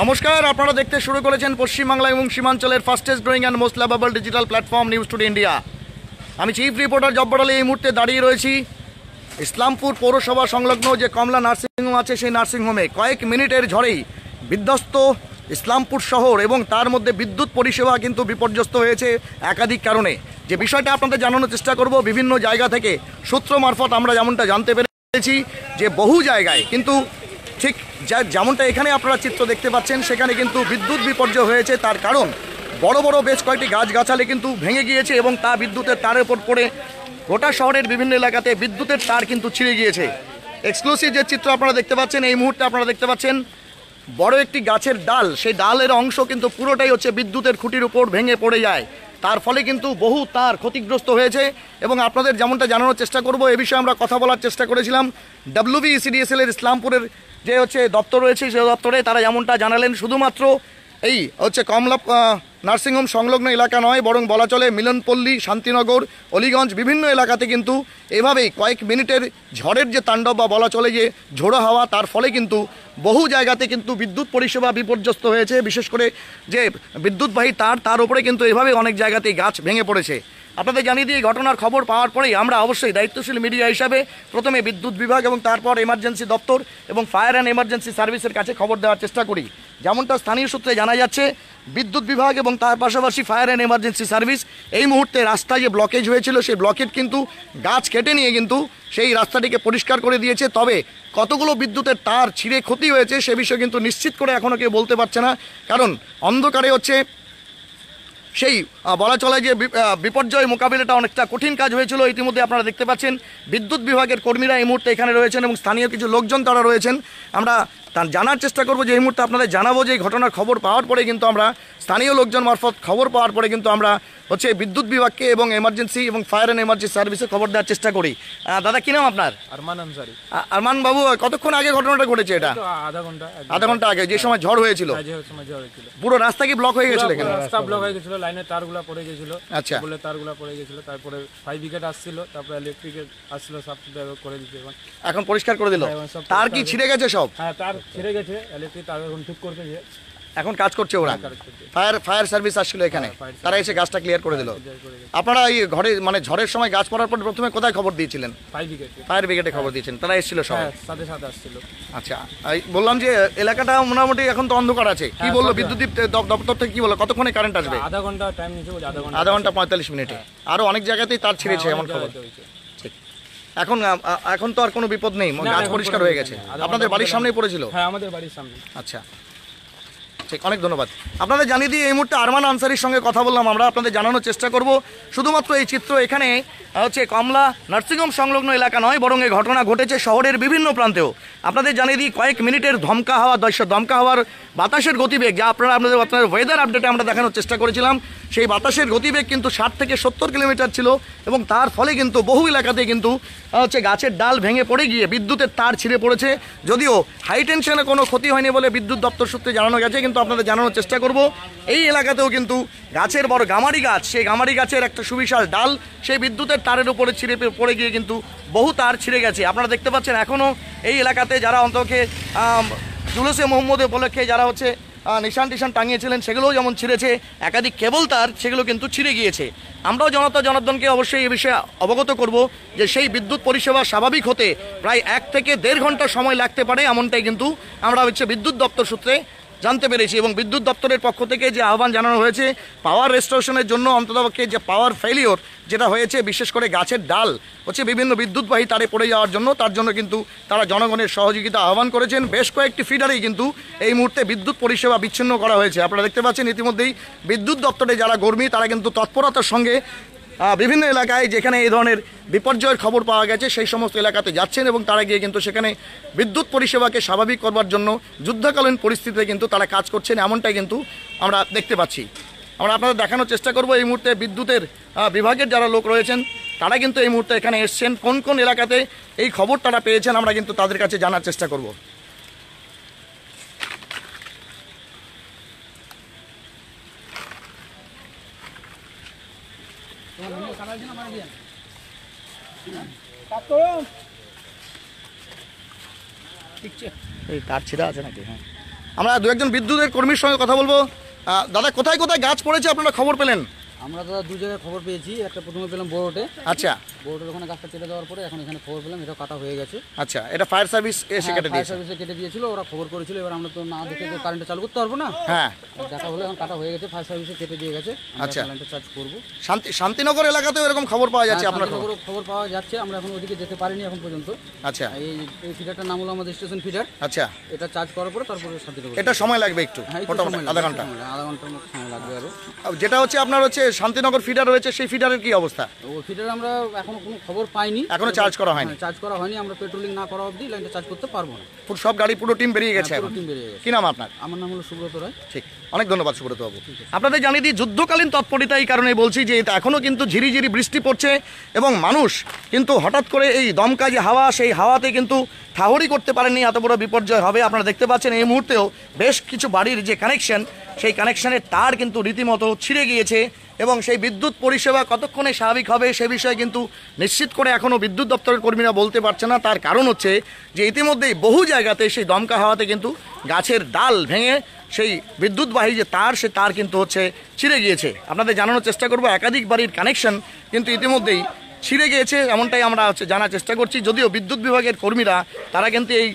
নমস্কার আপনারা দেখতে শুরু করেছেন পশ্চিমবাংলা এবং সীমাঞ্চলের fastest growing and most lovable digital platform News Today India আমি চিফ রিপোর্টার জব্বর আলী এই মুহূর্তে দাঁড়িয়ে রয়েছি ইসলামপুর পৌরসভা সংলগ্ন যে কমলা নার্সিংহোম আছে সেই নার্সিংহোমে কয়েক মিনিটের ঝড়েই বিধ্বস্ত ইসলামপুর শহর এবং তার মধ্যে বিদ্যুৎ পরিষেবা কিন্তু বিপর্যস্ত হয়েছে একাধিক কারণে যে বিষয়টা আপনাদের জানানোর চেষ্টা করব বিভিন্ন জায়গা থেকে সূত্র মারফত আমরা যেমনটা জানতে পেরেছি যে বহু জায়গায় কিন্তু ঠিক যা যেমনটা এখানে আপনারা চিত্র দেখতে পাচ্ছেন সেখানে কিন্তু বিদ্যুৎ বিপর্যয় হয়েছে তার কারণ বড় বড় বেশ কয়েকটি গাছগাছালি কিন্তু ভেঙে গিয়েছে এবং তা বিদ্যুতের তারের উপর পড়ে গোটা শহরের বিভিন্ন এলাকাতে বিদ্যুতের তার কিন্তু ছিঁড়ে গিয়েছে এক্সক্লুসিভ যে চিত্র আপনারা দেখতে পাচ্ছেন এই মুহূর্তে আপনারা দেখতে পাচ্ছেন বড় একটি গাছের ডাল সেই ডালের অংশ কিন্তু পুরোটাই হচ্ছে বিদ্যুতের খুঁটির উপর ভেঙে পড়ে যায় তার ফলে কিন্তু বহু তার ক্ষতিগ্রস্ত হয়েছে এবং আপনাদের যেমনটা জানানোর চেষ্টা করব এ বিষয়ে আমরা কথা বলার চেষ্টা করেছিলাম ডাব্লিউবিসিডিএসএল এর ইসলামপুরের যে হচ্ছে দপ্তর রয়েছে সে দপ্তরে তারা যেমনটা জানালেন শুধুমাত্র এই হচ্ছে কমলা নার্সিংহোম সংলগ্ন এলাকা নয় বরং বলা চলে মিলনপল্লী শান্তিনগর অলিগঞ্জ বিভিন্ন এলাকাতে কিন্তু এভাবেই কয়েক মিনিটের ঝড়ের যে তাণ্ডব বা বলা চলে যে ঝোড়ো হাওয়া তার ফলে কিন্তু বহু জায়গাতে কিন্তু বিদ্যুৎ পরিষেবা বিপর্যস্ত হয়েছে বিশেষ করে যে বিদ্যুৎবাহী তার তার উপরে কিন্তু এভাবে অনেক জায়গাতেই গাছ ভেঙে পড়েছে আপনাদের জানিয়ে দিয়ে ঘটনার খবর পাওয়ার পরেই আমরা অবশ্যই দায়িত্বশীল মিডিয়া হিসাবে প্রথমে বিদ্যুৎ বিভাগ এবং তারপর এমার্জেন্সি দপ্তর এবং ফায়ার অ্যান্ড এমার্জেন্সি সার্ভিসের কাছে খবর দেওয়ার চেষ্টা করি যেমনটা স্থানীয় সূত্রে জানা যাচ্ছে বিদ্যুৎ বিভাগ এবং তার পাশাপাশি ফায়ার অ্যান্ড এমার্জেন্সি সার্ভিস এই মুহূর্তে রাস্তায় যে ব্লকেজ হয়েছিল সেই ব্লকেজ কিন্তু গাছ কেটে নিয়ে কিন্তু সেই রাস্তাটিকে পরিষ্কার করে দিয়েছে তবে কতগুলো বিদ্যুতের তার ছিঁড়ে ক্ষতি হয়েছে সে বিষয়ে কিন্তু নিশ্চিত করে এখনও কেউ বলতে পারছে না কারণ অন্ধকারে হচ্ছে সেই বলা চলে যে বিপর্যয় মোকাবিলাটা অনেকটা কঠিন কাজ হয়েছিল ইতিমধ্যে আপনারা দেখতে পাচ্ছেন বিদ্যুৎ বিভাগের কর্মীরা এই মুহূর্তে এখানে রয়েছেন এবং স্থানীয় কিছু লোকজন তারা রয়েছেন আমরা তার জানার চেষ্টা করব যে এই মুহূর্তে আপনাদের জানাবো যে এই ঘটনার খবর পাওয়ার পরে কিন্তু আমরা স্থানীয় লোকজন মারফত খবর পাওয়ার পরে কিন্তু আমরা হচ্ছে বিদ্যুৎ বিভাগকে এবং এমার্জেন্সি এবং ফায়ার অ্যান্ড এমার্জেন্সি সার্ভিসে খবর দেওয়ার চেষ্টা করি দাদা কী নাম আপনার আরমান আনসারি আরমান বাবু কতক্ষণ আগে ঘটনাটা ঘটেছে এটা আধা ঘন্টা আধা ঘন্টা আগে যে সময় ঝড় হয়েছিল হ্যাঁ, পুরো রাস্তা কি ব্লক হয়ে গেছিল রাস্তা ব্লক হয়ে গেছিল লাইনের তারগুলো পড়ে গেছিল আচ্ছা বলে তারগুলো পড়ে গেছিল তারপরে ফাইভ উইকেট আসছিল তারপরে ইলেকট্রিকের আসছিল সব করে দিতে এখন পরিষ্কার করে দিল তার হ্যাঁ, কি ছিঁড়ে গেছে সব হ্যাঁ তার ছেড়ে গেছে ইলেকট্রিক তার এখন ঠিক করতেছে এখন কাজ করছে ওরা ফায়ার ফায়ার সার্ভিস আসছিল এখানে হ্যাঁ, তারা এসে গাছটা ক্লিয়ার করে দিল আপনারা এই ঘরে মানে ঝড়ের সময় গাছ পড়ার পর প্রথমে কোথায় খবর দিয়েছিলেন ফায়ার ব্রিগেডে খবর দিয়েছেন তারা এসেছিল সবাই হ্যাঁ, সাথে সাথে আসছিল আচ্ছা বললাম যে এলাকাটা মোটামুটি এখন তো অন্ধকার আছে কি হ্যাঁ, বললো বিদ্যুৎ দপ্তর থেকে কি বললো কতক্ষণে কারেন্ট আসবে আধা ঘন্টা টাইম নিয়েছে আধা ঘন্টা পঁয়তাল্লিশ মিনিটে আরো অনেক জায়গাতেই তার ছিঁড়েছে এমন খবর এখন এখন তো আর কোনো বিপদ নেই গাছ পরিষ্কার হয়ে গেছে আপনাদের বাড়ির সামনেই পড়েছিল হ্যাঁ আমাদের বাড়ির সামনে আচ্ছা ঠিক অনেক ধন্যবাদ আপনাদের জানিয়ে দিই এই মুহূর্তে আরমান আনসারির সঙ্গে কথা বললাম আমরা আপনাদের জানানোর চেষ্টা করব শুধুমাত্র এই চিত্র এখানে হচ্ছে কমলা নার্সিংহোম সংলগ্ন এলাকা নয় বরং এই ঘটনা ঘটেছে শহরের বিভিন্ন প্রান্তেও আপনাদের জানিয়ে দিই কয়েক মিনিটের ধমকা হওয়া দশ ধমকা হওয়ার বাতাসের গতিবেগ যা আপনারা আপনাদের আপনাদের ওয়েদার আপডেটে আমরা দেখানোর চেষ্টা করেছিলাম সেই বাতাসের গতিবেগ কিন্তু ষাট থেকে সত্তর কিলোমিটার ছিল এবং তার ফলে কিন্তু বহু এলাকাতে কিন্তু হচ্ছে গাছের ডাল ভেঙে পড়ে গিয়ে বিদ্যুতের তার ছিঁড়ে পড়েছে যদিও হাইটেনশনে কোনো ক্ষতি হয়নি বলে বিদ্যুৎ দপ্তর সূত্রে জানানো গেছে কিন্তু কিন্তু আপনাদের জানানোর চেষ্টা করব এই এলাকাতেও কিন্তু গাছের বড় গামারি গাছ সেই গামারি গাছের একটা সুবিশাল ডাল সেই বিদ্যুতের তারের উপরে ছিঁড়ে পড়ে গিয়ে কিন্তু বহু তার ছিঁড়ে গেছে আপনারা দেখতে পাচ্ছেন এখনও এই এলাকাতে যারা অন্তকে জুলুসে মোহাম্মদ উপলক্ষে যারা হচ্ছে নিশান টিশান টাঙিয়েছিলেন সেগুলোও যেমন ছিঁড়েছে একাধিক কেবল তার সেগুলো কিন্তু ছিঁড়ে গিয়েছে আমরাও জনতা জনার্দনকে অবশ্যই এ বিষয়ে অবগত করব যে সেই বিদ্যুৎ পরিষেবা স্বাভাবিক হতে প্রায় এক থেকে দেড় ঘন্টা সময় লাগতে পারে এমনটাই কিন্তু আমরা হচ্ছে বিদ্যুৎ দপ্তর সূত্রে জানতে পেরেছি এবং বিদ্যুৎ দপ্তরের পক্ষ থেকে যে আহ্বান জানানো হয়েছে পাওয়ার রেস্টোরেশনের জন্য অন্ততপক্ষে যে পাওয়ার ফেলিওর যেটা হয়েছে বিশেষ করে গাছের ডাল হচ্ছে বিভিন্ন বিদ্যুৎবাহী তারে পড়ে যাওয়ার জন্য তার জন্য কিন্তু তারা জনগণের সহযোগিতা আহ্বান করেছেন বেশ কয়েকটি ফিডারেই কিন্তু এই মুহূর্তে বিদ্যুৎ পরিষেবা বিচ্ছিন্ন করা হয়েছে আপনারা দেখতে পাচ্ছেন ইতিমধ্যেই বিদ্যুৎ দপ্তরে যারা কর্মী তারা কিন্তু তৎপরতার সঙ্গে বিভিন্ন এলাকায় যেখানে এই ধরনের বিপর্যয়ের খবর পাওয়া গেছে সেই সমস্ত এলাকাতে যাচ্ছেন এবং তারা গিয়ে কিন্তু সেখানে বিদ্যুৎ পরিষেবাকে স্বাভাবিক করবার জন্য যুদ্ধকালীন পরিস্থিতিতে কিন্তু তারা কাজ করছেন এমনটাই কিন্তু আমরা দেখতে পাচ্ছি আমরা আপনাদের দেখানোর চেষ্টা করব এই মুহূর্তে বিদ্যুতের বিভাগের যারা লোক রয়েছেন তারা কিন্তু এই মুহূর্তে এখানে এসছেন কোন কোন এলাকাতে এই খবর তারা পেয়েছেন আমরা কিন্তু তাদের কাছে জানার চেষ্টা করব মানে এই তার ছেঁড়া আছে নাকি হ্যাঁ আমরা দু একজন বিদ্যুতের কর্মীর সঙ্গে কথা বলবো দাদা কোথায় কোথায় গাছ পড়েছে আপনারা খবর পেলেন আমরা দাদা দু জায়গায় খবর পেয়েছি একটা প্রথমে পেলাম বড়োটে আচ্ছা বোর্ডের ওখানে গাছটা কেটে দেওয়ার পরে এখন এখানে খবর পেলাম এটা কাটা হয়ে গেছে আচ্ছা এটা ফায়ার সার্ভিস এসে হ্যাঁ, কেটে ফায়ার সার্ভিসে কেটে দিয়েছিল ওরা খবর করেছিল এবার আমরা তো না দেখে তো কারেন্টটা চালু করতে পারবো না হ্যাঁ দেখা হলো এখন কাটা হয়ে গেছে ফায়ার সার্ভিসে কেটে দিয়ে গেছে আচ্ছা কারেন্টটা চার্জ করবো শান্তি শান্তিনগর এলাকাতেও এরকম খবর পাওয়া যাচ্ছে হ্যাঁ, আপনার খবর খবর পাওয়া যাচ্ছে আমরা এখন ওদিকে যেতে পারিনি এখন পর্যন্ত আচ্ছা এই ফিডারটার নাম হলো আমাদের স্টেশন ফিডার আচ্ছা এটা চার্জ করার পরে তারপরে শান্তিনগর এটা সময় লাগবে একটু হ্যাঁ, আধা ঘন্টা আধা ঘন্টার মতো সময় লাগবে আরো যেটা হচ্ছে আপনার হচ্ছে শান্তিনগর ফিডার রয়েছে সেই ফিডারের কি অবস্থা ও ফিডার আমরা এখন কোনো খবর পাইনি এখনো চার্জ করা হয়নি চার্জ হ্যাঁ, করা হয়নি আমরা পেট্রোলিং না করা অবধি লাইনটা চার্জ করতে পারবো না পুরো সব গাড়ি পুরো টিম বেরিয়ে গেছে হ্যাঁ, এখন টিম বেরিয়ে গেছে কি নাম আপনার আমার নাম হলো সুব্রত রায় ঠিক অনেক ধন্যবাদ সুব্রত বাবু আপনাদের জানিয়ে দিই যুদ্ধকালীন তৎপরিতা এই কারণে বলছি যে এটা এখনও কিন্তু ঝিরিঝিরি বৃষ্টি পড়ছে এবং মানুষ কিন্তু হঠাৎ করে এই দমকাজি হাওয়া সেই হাওয়াতে কিন্তু ঠাহরি করতে পারেনি এত বড় বিপর্যয় হবে আপনারা দেখতে পাচ্ছেন এই মুহূর্তেও বেশ কিছু বাড়ির যে কানেকশন সেই কানেকশনের তার কিন্তু রীতিমতো ছিঁড়ে গিয়েছে এবং সেই বিদ্যুৎ পরিষেবা কতক্ষণে স্বাভাবিক হবে সে বিষয়ে কিন্তু নিশ্চিত করে এখনও বিদ্যুৎ দপ্তরের কর্মীরা বলতে পারছে না তার কারণ হচ্ছে যে ইতিমধ্যেই বহু জায়গাতে সেই দমকা হাওয়াতে কিন্তু গাছের ডাল ভেঙে সেই বিদ্যুৎবাহী যে তার সে তার কিন্তু হচ্ছে ছিঁড়ে গিয়েছে আপনাদের জানানোর চেষ্টা করব একাধিক বাড়ির কানেকশন কিন্তু ইতিমধ্যেই ছিঁড়ে গিয়েছে এমনটাই আমরা হচ্ছে জানার চেষ্টা করছি যদিও বিদ্যুৎ বিভাগের কর্মীরা তারা কিন্তু এই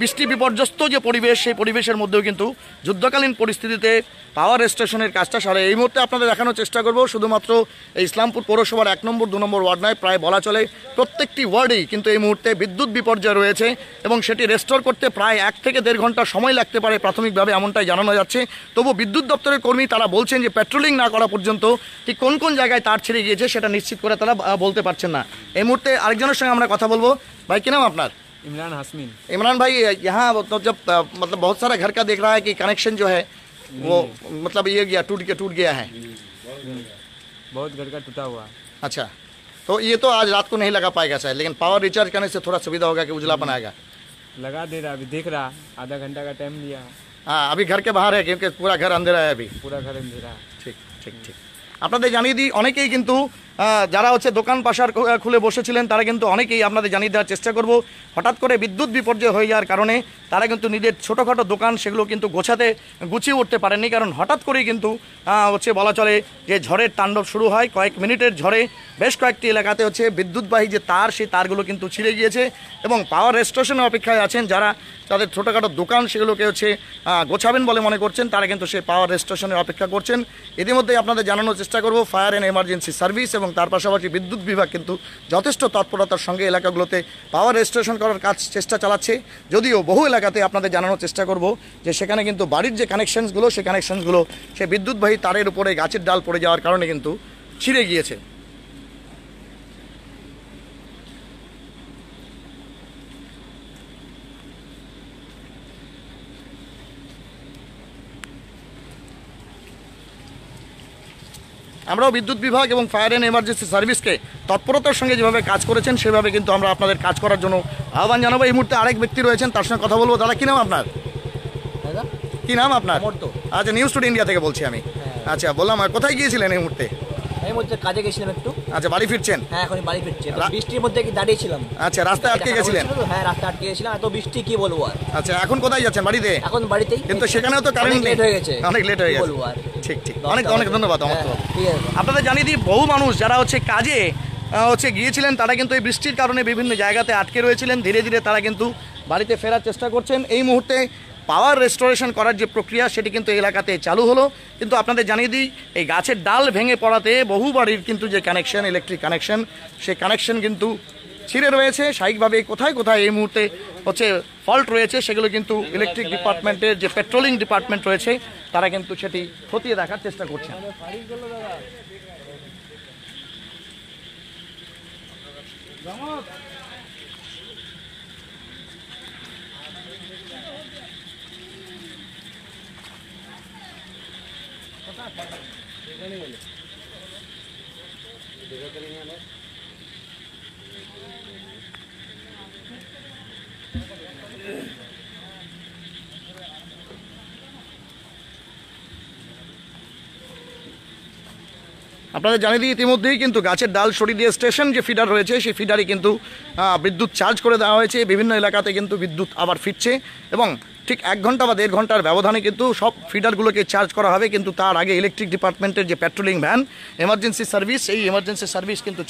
বৃষ্টি বিপর্যস্ত যে পরিবেশ সেই পরিবেশের মধ্যেও কিন্তু যুদ্ধকালীন পরিস্থিতিতে পাওয়ার স্টেশনের কাজটা সারে এই মুহূর্তে আপনাদের দেখানোর চেষ্টা করব শুধুমাত্র এই ইসলামপুর পৌরসভার এক নম্বর দু নম্বর ওয়ার্ড নয় প্রায় বলা চলে প্রত্যেকটি ওয়ার্ডেই কিন্তু এই মুহূর্তে বিদ্যুৎ বিপর্যয় রয়েছে এবং সেটি রেস্টোর করতে প্রায় এক থেকে দেড় ঘন্টা সময় লাগতে পারে প্রাথমিকভাবে এমনটাই জানানো যাচ্ছে তবু বিদ্যুৎ দপ্তরের কর্মী তারা বলছেন যে পেট্রোলিং না করা পর্যন্ত ঠিক কোন কোন জায়গায় তার ছেড়ে গিয়েছে সেটা নিশ্চিত করে তারা বলতে পারছেন না এই মুহূর্তে আরেকজনের সঙ্গে আমরা কথা বলবো ভাই কিনাম নাম আপনার इमरान हसमीन इमरान भाई यहाँ तो जब मतलब बहुत सारा घर का देख रहा है कि कनेक्शन जो है वो मतलब ये गया टूट के टूट गया है बहुत घर का टूटा हुआ अच्छा तो ये तो आज रात को नहीं लगा पाएगा सर लेकिन पावर रिचार्ज करने से थोड़ा सुविधा होगा कि उजला बनाएगा लगा दे रहा अभी देख रहा आधा घंटा का टाइम लिया हाँ अभी घर के बाहर है क्योंकि पूरा घर अंधेरा है अभी पूरा घर अंधेरा ठीक ठीक ठीक अपना तो আপনাদের दी अने के কিন্তু যারা হচ্ছে দোকান পাশার খুলে বসেছিলেন তারা কিন্তু অনেকেই আপনাদের জানিয়ে দেওয়ার চেষ্টা করব হঠাৎ করে বিদ্যুৎ বিপর্যয় হয়ে যাওয়ার কারণে তারা কিন্তু নিজের ছোটোখাটো দোকান সেগুলো কিন্তু গোছাতে গুছিয়ে উঠতে পারেননি কারণ হঠাৎ করেই কিন্তু হচ্ছে বলা চলে যে ঝড়ের তাণ্ডব শুরু হয় কয়েক মিনিটের ঝড়ে বেশ কয়েকটি এলাকাতে হচ্ছে বিদ্যুৎবাহী যে তার সেই তারগুলো কিন্তু ছিঁড়ে গিয়েছে এবং পাওয়ার রেস্টোরেশনের অপেক্ষায় আছেন যারা তাদের ছোটোখাটো দোকান সেগুলোকে হচ্ছে গোছাবেন বলে মনে করছেন তারা কিন্তু সেই পাওয়ার রেস্টোরেশনের অপেক্ষা করছেন ইতিমধ্যেই আপনাদের জানানোর চেষ্টা করব ফায়ার অ্যান্ড এমার্জেন্সি সার্ভিস এবং তার পাশাপাশি বিদ্যুৎ বিভাগ কিন্তু যথেষ্ট তৎপরতার সঙ্গে এলাকাগুলোতে পাওয়ার রেজিস্ট্রেশন করার কাজ চেষ্টা চালাচ্ছে যদিও বহু এলাকাতে আপনাদের জানানোর চেষ্টা করব যে সেখানে কিন্তু বাড়ির যে কানেকশনসগুলো সেই কানেকশনসগুলো সেই বিদ্যুৎবাহী তারের উপরে গাছের ডাল পড়ে যাওয়ার কারণে কিন্তু ছিঁড়ে গিয়েছে আমরাও বিদ্যুৎ বিভাগ এবং ফায়ার অ্যান্ড এমার্জেন্সি সার্ভিসকে তৎপরতার সঙ্গে যেভাবে কাজ করেছেন সেভাবে কিন্তু আমরা আপনাদের কাজ করার জন্য আহ্বান জানাবো এই মুহূর্তে আরেক ব্যক্তি রয়েছেন তার সঙ্গে কথা বলবো দাদা কী নাম আপনার কি নাম আপনার আচ্ছা নিউজ টুডে ইন্ডিয়া থেকে বলছি আমি হ্যাঁ। আচ্ছা বললাম আর কোথায় গিয়েছিলেন এই মুহূর্তে আমি কাজে একটু আচ্ছা বাড়ি ফিরছেন হ্যাঁ এখন বাড়ি বৃষ্টির মধ্যে আচ্ছা রাস্তায় আটকে গেছিলেন হ্যাঁ রাস্তায় আটকে গেছিলাম এত বৃষ্টি কি বলবো আর আচ্ছা এখন কোথায় যাচ্ছেন বাড়িতে এখন বাড়িতেই কিন্তু সেখানেও তো কারেন্ট লেট হয়ে গেছে অনেক লেট হয়ে গেছে আর ঠিক ঠিক অনেক অনেক ধন্যবাদ আমার হ্যাঁ, আপনাদের জানিয়ে দিই বহু মানুষ যারা হচ্ছে কাজে হচ্ছে গিয়েছিলেন তারা কিন্তু এই বৃষ্টির কারণে বিভিন্ন জায়গাতে আটকে রয়েছিলেন ধীরে ধীরে তারা কিন্তু বাড়িতে ফেরার চেষ্টা করছেন এই মুহূর্তে পাওয়ার রেস্টোরেশন করার যে প্রক্রিয়া সেটি কিন্তু এলাকাতে চালু হলো কিন্তু আপনাদের জানিয়ে দিই এই গাছের ডাল ভেঙে পড়াতে বহু বাড়ির কিন্তু যে কানেকশন ইলেকট্রিক কানেকশন সেই কানেকশন কিন্তু ছিঁড়ে রয়েছে স্বাভাবিকভাবে কোথায় কোথায় এই মুহূর্তে হচ্ছে ফল্ট রয়েছে সেগুলো কিন্তু ইলেকট্রিক ডিপার্টমেন্টের যে পেট্রোলিং ডিপার্টমেন্ট রয়েছে তারা কিন্তু সেটি খতিয়ে দেখার চেষ্টা করছে আপনাদের জানিয়ে দিই ইতিমধ্যেই কিন্তু গাছের ডাল সরিয়ে দিয়ে স্টেশন যে ফিডার রয়েছে সেই ফিডারে কিন্তু বিদ্যুৎ চার্জ করে দেওয়া হয়েছে বিভিন্ন এলাকাতে কিন্তু বিদ্যুৎ আবার ফিরছে এবং ঠিক এক ঘন্টা বা দেড় ঘন্টার ব্যবধানে কিন্তু সব ফিডারগুলোকে চার্জ করা হবে কিন্তু তার আগে ইলেকট্রিক ডিপার্টমেন্টের যে পেট্রোলিং ভ্যান এমার্জেন্সি সার্ভিস এই এমার্জেন্সি সার্ভিস কিন্তু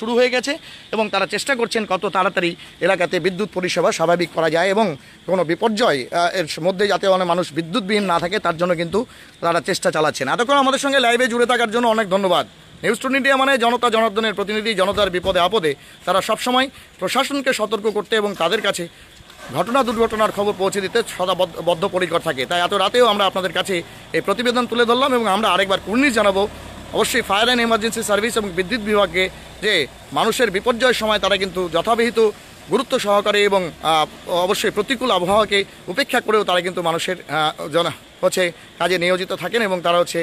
শুরু হয়ে গেছে এবং তারা চেষ্টা করছেন কত তাড়াতাড়ি এলাকাতে বিদ্যুৎ পরিষেবা স্বাভাবিক করা যায় এবং কোনো বিপর্যয় এর মধ্যে যাতে অনেক মানুষ বিদ্যুৎবিহীন না থাকে তার জন্য কিন্তু তারা চেষ্টা চালাচ্ছেন এতক্ষণ আমাদের সঙ্গে লাইভে জুড়ে থাকার জন্য অনেক ধন্যবাদ নিউজ টু ইন্ডিয়া মানে জনতা জনার্দনের প্রতিনিধি জনতার বিপদে আপদে তারা সবসময় প্রশাসনকে সতর্ক করতে এবং তাদের কাছে ঘটনা দুর্ঘটনার খবর পৌঁছে দিতে সদা বদ্ধপরিকর থাকে তাই এত রাতেও আমরা আপনাদের কাছে এই প্রতিবেদন তুলে ধরলাম এবং আমরা আরেকবার কুর্নি জানাবো অবশ্যই ফায়ার অ্যান্ড এমার্জেন্সি সার্ভিস এবং বিদ্যুৎ বিভাগকে যে মানুষের বিপর্যয়ের সময় তারা কিন্তু যথাবিহিত গুরুত্ব সহকারে এবং অবশ্যই প্রতিকূল আবহাওয়াকে উপেক্ষা করেও তারা কিন্তু মানুষের জন হচ্ছে কাজে নিয়োজিত থাকেন এবং তারা হচ্ছে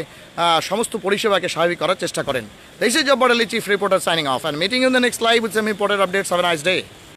সমস্ত পরিষেবাকে স্বাভাবিক করার চেষ্টা করেন this is Jabbar Ali chief reporter signing off and meeting in the next live with same important updates have nice day